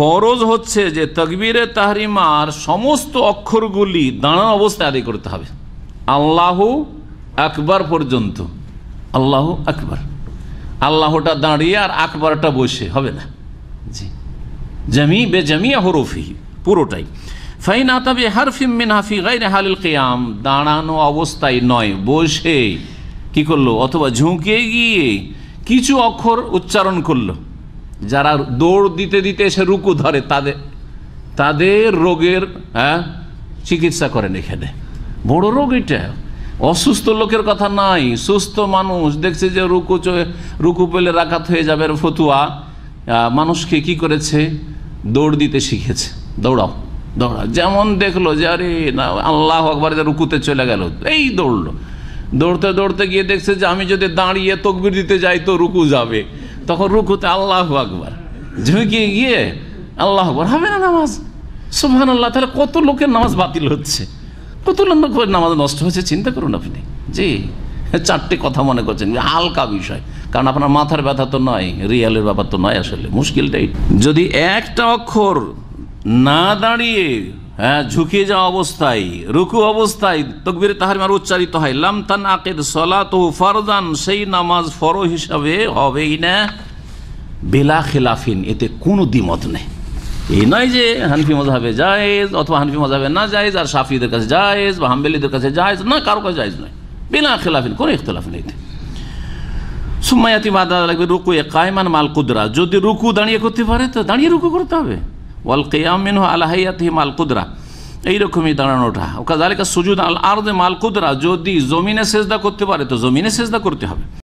ফরজ হচ্ছে যে তকবিরে তাহরিমার সমস্ত অক্ষরগুলি দাঁড়ানো অবস্থায় আদায় করতে হবে আল্লাহ একবার পর্যন্ত আল্লাহ একবার আল্লাহটা দাঁড়িয়ে আর আকবরটা বসে হবে না জি জামি বে জামিয়া হরফি পুরোটাই ফাইন আতাবি হারফিম মিন হাফি গাইরে হালিল কেয়াম দাঁড়ানো অবস্থায় নয় বসে কি করলো অথবা ঝুঁকে গিয়ে কিছু অক্ষর উচ্চারণ করলো যারা দৌড় দিতে দিতে এসে রুকু ধরে তাদের তাদের রোগের হ্যাঁ চিকিৎসা করেন এখানে বড় রোগ এটা অসুস্থ লোকের কথা নাই সুস্থ মানুষ দেখছে যে রুকু রুকু পেলে রাখাত হয়ে যাবে ফতুয়া মানুষকে কি করেছে দৌড় দিতে শিখেছে দৌড়াও দৌড়া যেমন দেখলো যে আরে না আল্লাহ আকবর যে রুকুতে চলে গেল এই দৌড়লো দৌড়তে দৌড়তে গিয়ে দেখছে যে আমি যদি দাঁড়িয়ে তকবির দিতে যাই তো রুকু যাবে তখন রুকুতে আল্লাহ আকবর ঝুঁকিয়ে গিয়ে আল্লাহ আকবর হবে না নামাজ সোহান আল্লাহ তাহলে কত লোকের নামাজ বাতিল হচ্ছে কত লোকের নামাজ নষ্ট হচ্ছে চিন্তা করুন আপনি জি চারটে কথা মনে করছেন হালকা বিষয় কারণ আপনার মাথার ব্যথা তো নয় রিয়ালের ব্যাপার তো নয় আসলে মুশকিলটাই যদি একটা অক্ষর না দাঁড়িয়ে হ্যাঁ ঝুঁকিয়ে যাওয়া অবস্থায় রুকু অবস্থায় তকবির তাহারিমার উচ্চারিত হয় লামতান আকের সলা তো ফারদান সেই নামাজ ফরো হিসাবে হবেই না বেলা খেলাফিন এতে কোনো দ্বিমত নেই এই নয় যে হানফি মজাবে জায়েজ অথবা হানফি মজাবে না জায়েজ আর সাফিদের কাছে জায়েজ বা হাম্বেলিদের কাছে জায়েজ না কারো কাছে জায়েজ নয় বিনা খেলাফিন কোনো ইখতলাফ নেই সুম্মায়াতি বাদা লাগবে রুকু এ কায়মান মাল কুদরা যদি রুকু দাঁড়িয়ে করতে পারে তো দাঁড়িয়ে রুকু করতে হবে ওয়াল কেয়ামিন আলাহাইয়াতি মাল কুদরা এইরকমই দাঁড়ানোটা ওকা জালিকা সুজুদ আল আর মাল কুদরা যদি জমিনে সেজদা করতে পারে তো জমিনে সেজদা করতে হবে